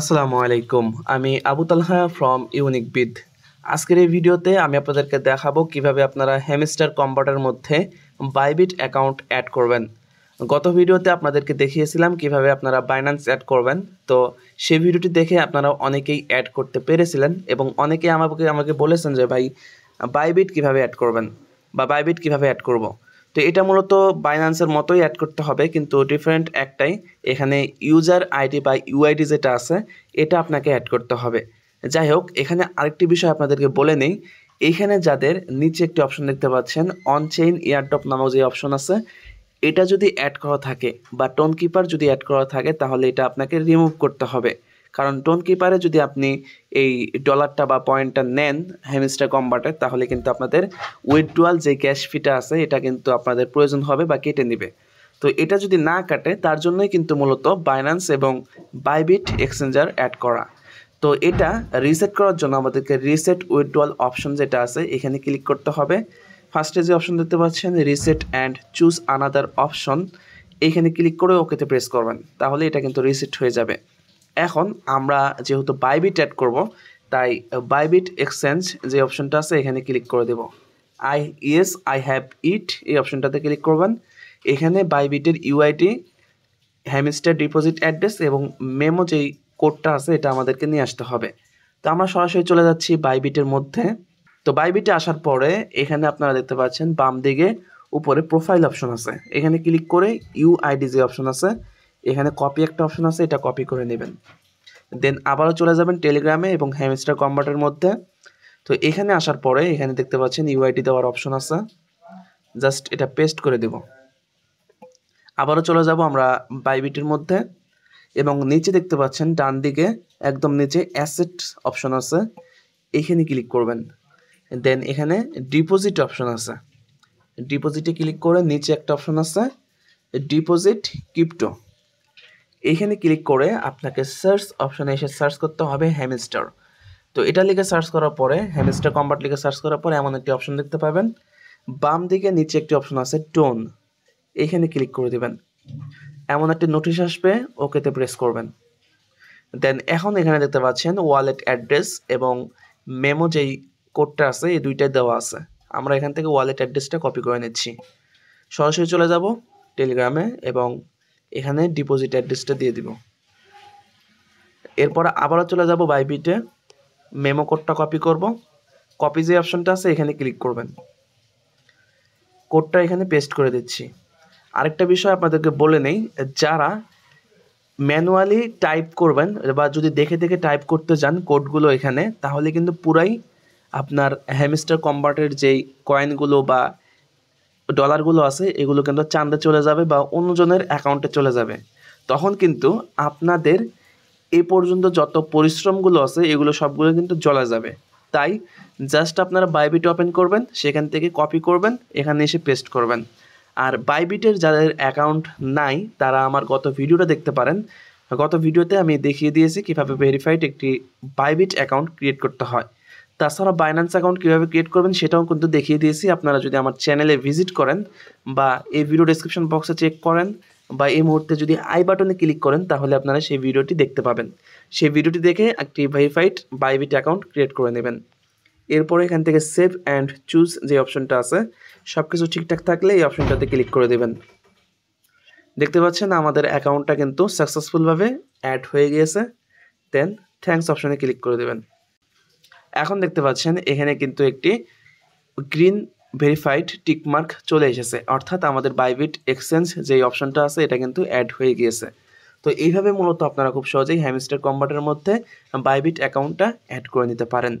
আসসালামু আলাইকুম আমি আবু তালহা ফ্রম ইউনিক বিদ আজকের এই ভিডিওতে আমি আপনাদেরকে দেখাবো কিভাবে আপনারা হেমিস্টার কম্পাউটার মধ্যে বাইবিট অ্যাকাউন্ট অ্যাড করবেন গত ভিডিওতে আপনাদেরকে দেখিয়েছিলাম কিভাবে আপনারা বাইন্যান্স অ্যাড করবেন তো সেই ভিডিওটি দেখে আপনারা অনেকেই অ্যাড করতে পেরেছিলেন এবং অনেকেই আমাকে আমাকে বলেছেন যে ভাই বাইবিট কিভাবে অ্যাড করবেন বা বাইবিট কিভাবে অ্যাড করব তো এটা মূলত বাইন্যান্সের মতোই অ্যাড করতে হবে কিন্তু ডিফারেন্ট একটাই এখানে ইউজার আইডি বা ইউআইডি যেটা আছে এটা আপনাকে অ্যাড করতে হবে যাই হোক এখানে আরেকটি বিষয় আপনাদেরকে বলে নেই এখানে যাদের নিচে একটি অপশন দেখতে পাচ্ছেন অনচেইন ইয়ারডপ নামক যে অপশন আছে এটা যদি অ্যাড করা থাকে বা টোন কিপার যদি অ্যাড করা থাকে তাহলে এটা আপনাকে রিমুভ করতে হবে কারণ টোন কিপারে যদি আপনি এই ডলারটা বা পয়েন্টটা নেন হ্যামিস্টার কম্বাটে তাহলে কিন্তু আপনাদের উইথড্রুয়াল যে ক্যাশ ফিটা আছে এটা কিন্তু আপনাদের প্রয়োজন হবে বা কেটে নেবে তো এটা যদি না কাটে তার জন্যই কিন্তু মূলত বাইন্যান্স এবং বাইবিট এক্সচেঞ্জার অ্যাড করা তো এটা রিসেট করার জন্য আমাদেরকে রিসেট উইথড্রল অপশন যেটা আছে এখানে ক্লিক করতে হবে ফার্স্টে যে অপশন দেখতে পাচ্ছেন reset and choose another option এখানে ক্লিক করে ওকেতে প্রেস করবেন তাহলে এটা কিন্তু রিসেট হয়ে যাবে এখন আমরা যেহেতু বাইবিট অ্যাড করব তাই বাইবিট এক্সচেঞ্জ যে অপশনটা আছে এখানে ক্লিক করে দেব I yes I have it এই অপশনটাতে ক্লিক করবেন এখানে বাইবিটের ইউআইটি হ্যামিস্টার ডিপোজিট অ্যাড্রেস এবং মেমো যেই কোডটা আছে এটা আমাদেরকে নিয়ে আসতে হবে তো আমরা সরাসরি চলে যাচ্ছি বাইবিটের মধ্যে তো বাইবিটে আসার পরে এখানে আপনারা দেখতে পাচ্ছেন বাম দিকে উপরে প্রোফাইল অপশন আছে এখানে ক্লিক করে ইউআইডি যে অপশন আছে এখানে কপি একটা অপশন আছে এটা কপি করে নেবেন দেন আবারও চলে যাবেন টেলিগ্রামে এবং হ্যামস্টার কম্বাটের মধ্যে তো এখানে আসার পরে এখানে দেখতে পাচ্ছেন ইউআইটি দেওয়ার অপশন আছে জাস্ট এটা পেস্ট করে দেব আবারও চলে যাব আমরা বাইবিটির মধ্যে এবং নিচে দেখতে পাচ্ছেন ডান দিকে একদম নিচে অ্যাসেট অপশন আছে এখানে ক্লিক করবেন দেন এখানে ডিপোজিট অপশন আছে ডিপোজিটে ক্লিক করে নিচে একটা অপশন আছে ডিপোজিট কিপ্টো এইখানে ক্লিক করে আপনাকে সার্চ অপশানে এসে সার্চ করতে হবে হ্যামিস্টার তো এটা লিখে সার্চ করার পরে হ্যামিস্টার কম্বাট লিখে সার্চ করার পরে এমন একটি অপশন দেখতে পাবেন বাম দিকে নিচে একটি অপশন আছে টোন এইখানে ক্লিক করে দেবেন এমন একটি নোটিশ আসবে ওকেতে প্রেস করবেন দেন এখন এখানে দেখতে পাচ্ছেন ওয়ালেট অ্যাড্রেস এবং মেমো যেই কোডটা আছে এই দুইটাই দেওয়া আছে আমরা এখান থেকে ওয়ালেট অ্যাড্রেসটা কপি করে নিচ্ছি সরাসরি চলে যাব টেলিগ্রামে এবং এখানে ডিপোজিট অ্যাড্রেসটা দিয়ে দিব এরপর আবারও চলে যাব বাইবিটে মেমো কোডটা কপি করব কপি যে অপশনটা আছে এখানে ক্লিক করবেন কোডটা এখানে পেস্ট করে দিচ্ছি আরেকটা বিষয় আপনাদেরকে বলে নেই যারা ম্যানুয়ালি টাইপ করবেন বা যদি দেখে দেখে টাইপ করতে যান কোডগুলো এখানে তাহলে কিন্তু পুরাই আপনার হ্যামিস্টার কম্বার্টের যেই কয়েনগুলো বা ডলারগুলো আছে এগুলো কিন্তু চাঁদে চলে যাবে বা অন্যজনের অ্যাকাউন্টে চলে যাবে তখন কিন্তু আপনাদের এ পর্যন্ত যত পরিশ্রমগুলো আছে এগুলো সবগুলো কিন্তু জ্বলা যাবে তাই জাস্ট আপনারা বাইবিট ওপেন করবেন সেখান থেকে কপি করবেন এখানে এসে পেস্ট করবেন আর বাইবিটের যাদের অ্যাকাউন্ট নাই তারা আমার গত ভিডিওটা দেখতে পারেন গত ভিডিওতে আমি দেখিয়ে দিয়েছি কীভাবে ভেরিফাইড একটি বাইবিট অ্যাকাউন্ট ক্রিয়েট করতে হয় তাছাড়া বাইন্যান্স অ্যাকাউন্ট কীভাবে ক্রিয়েট করবেন সেটাও কিন্তু দেখিয়ে দিয়েছি আপনারা যদি আমার চ্যানেলে ভিজিট করেন বা এই ভিডিও ডিসক্রিপশন বক্সে চেক করেন বা এই মুহূর্তে যদি আই বাটনে ক্লিক করেন তাহলে আপনারা সেই ভিডিওটি দেখতে পাবেন সেই ভিডিওটি দেখে একটি ভেরিফাইড বাইবিট অ্যাকাউন্ট ক্রিয়েট করে নেবেন এরপরে এখান থেকে সেভ অ্যান্ড চুজ যে অপশনটা আছে সব কিছু ঠিকঠাক থাকলে এই অপশনটাতে ক্লিক করে দেবেন দেখতে পাচ্ছেন আমাদের অ্যাকাউন্টটা কিন্তু সাকসেসফুলভাবে অ্যাড হয়ে গিয়েছে দেন থ্যাংকস অপশনে ক্লিক করে দেবেন এখন দেখতে পাচ্ছেন এখানে কিন্তু একটি গ্রিন ভেরিফাইড টিকমার্ক চলে এসেছে অর্থাৎ আমাদের বাইবিট এক্সচেঞ্জ যেই অপশনটা আছে এটা কিন্তু অ্যাড হয়ে গিয়েছে তো এইভাবে মূলত আপনারা খুব সহজেই হ্যামিস্টার কম্বাটের মধ্যে বাইবিট অ্যাকাউন্টটা অ্যাড করে নিতে পারেন